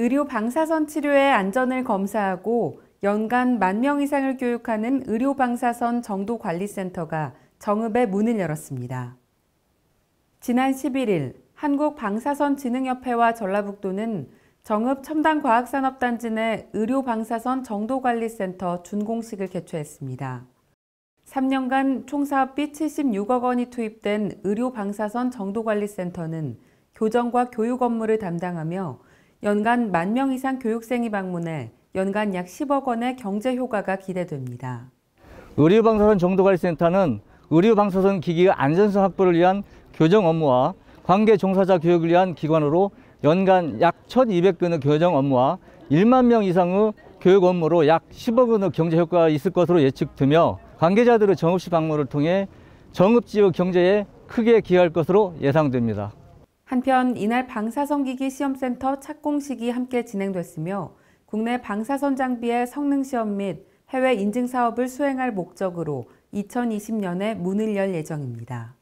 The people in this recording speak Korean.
의료 방사선 치료의 안전을 검사하고 연간 만 명 이상을 교육하는 의료 방사선 정도 관리센터가 정읍에 문을 열었습니다. 지난 11일 한국방사선진흥협회와 전라북도는 정읍 첨단과학산업단지 내 의료방사선 정도관리센터 준공식을 개최했습니다. 3년간 총사업비 76억 원이 투입된 의료방사선 정도관리센터는 교정과 교육 업무를 담당하며 연간 만 명 이상 교육생이 방문해 연간 약 10억 원의 경제 효과가 기대됩니다. 의료방사선 정도관리센터는 의료방사선 기기의 안전성 확보를 위한 교정 업무와 관계 종사자 교육을 위한 기관으로 연간 약 1,200건의 교정 업무와 1만 명 이상의 교육 업무로 약 10억 원의 경제 효과가 있을 것으로 예측되며 관계자들의 정읍시 방문을 통해 정읍지역 경제에 크게 기여할 것으로 예상됩니다. 한편 이날 방사선기기 시험센터 착공식이 함께 진행됐으며 국내 방사선 장비의 성능 시험 및 해외 인증 사업을 수행할 목적으로 2020년에 문을 열 예정입니다.